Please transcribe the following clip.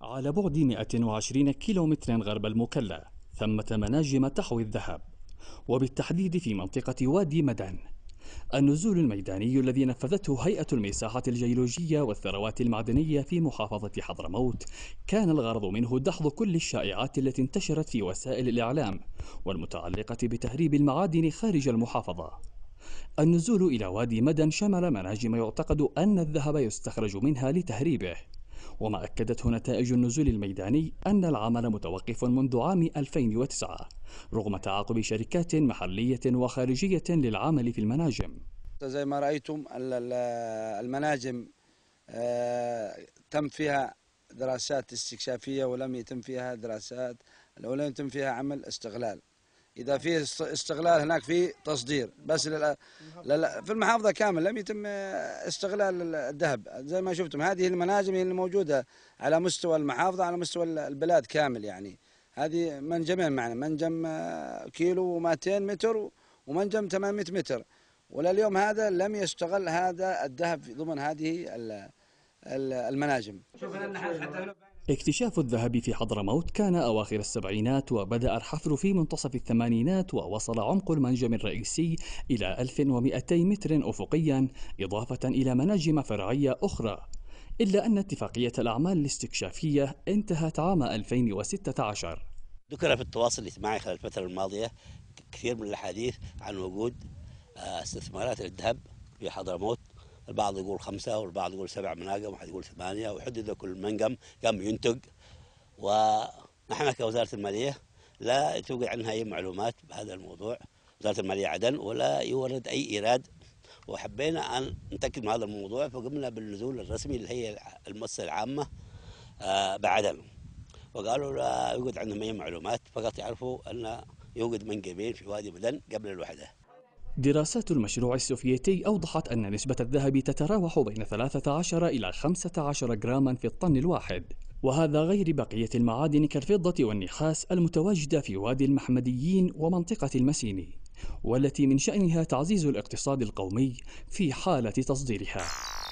على بعد 120 كيلومترا غرب المكلا ثمة مناجم تحوي الذهب وبالتحديد في منطقة وادي مدن النزول الميداني الذي نفذته هيئة المساحة الجيولوجية والثروات المعدنية في محافظة حضرموت كان الغرض منه دحض كل الشائعات التي انتشرت في وسائل الإعلام والمتعلقة بتهريب المعادن خارج المحافظة النزول إلى وادي مدن شمل مناجم يعتقد أن الذهب يستخرج منها لتهريبه وما أكدته نتائج النزول الميداني أن العمل متوقف منذ عام 2009 رغم تعاقب شركات محلية وخارجية للعمل في المناجم زي ما رأيتم المناجم آه، تم فيها دراسات استكشافية ولم يتم فيها دراسات ولم يتم فيها عمل استغلال اذا في استغلال هناك في تصدير بس للا للا في المحافظه كامل لم يتم استغلال الذهب زي ما شفتم هذه المناجم اللي موجوده على مستوى المحافظه على مستوى البلاد كامل يعني هذه منجمين معنا منجم كيلو و200 متر ومنجم 800 متر ولليوم هذا لم يستغل هذا الذهب ضمن هذه المناجم اكتشاف الذهب في حضرموت كان أواخر السبعينات وبدأ الحفر في منتصف الثمانينات ووصل عمق المنجم الرئيسي إلى 1200 متر أفقيا إضافة إلى مناجم فرعية أخرى إلا أن اتفاقية الأعمال الاستكشافية انتهت عام 2016 ذكر في التواصل الاجتماعي خلال الفترة الماضية كثير من الأحاديث عن وجود آه، استثمارات الذهب في حضرموت البعض يقول خمسة والبعض يقول سبع مناقم وحد يقول ثمانية وحدد كل منقم كم ينتج ونحن كوزارة المالية لا توجد عنها أي معلومات بهذا الموضوع وزارة المالية عدن ولا يورد أي إيراد وحبينا أن نتأكد من هذا الموضوع فقمنا بالنزول الرسمي اللي هي المؤسسة العامة آه، بعدن وقالوا لا يوجد عندهم أي معلومات فقط يعرفوا أن يوجد منقبين في وادي مدن قبل الوحدة دراسات المشروع السوفيتي أوضحت أن نسبة الذهب تتراوح بين 13 إلى 15 جراما في الطن الواحد وهذا غير بقية المعادن كالفضة والنحاس المتواجدة في وادي المحمديين ومنطقة المسيني والتي من شأنها تعزيز الاقتصاد القومي في حالة تصديرها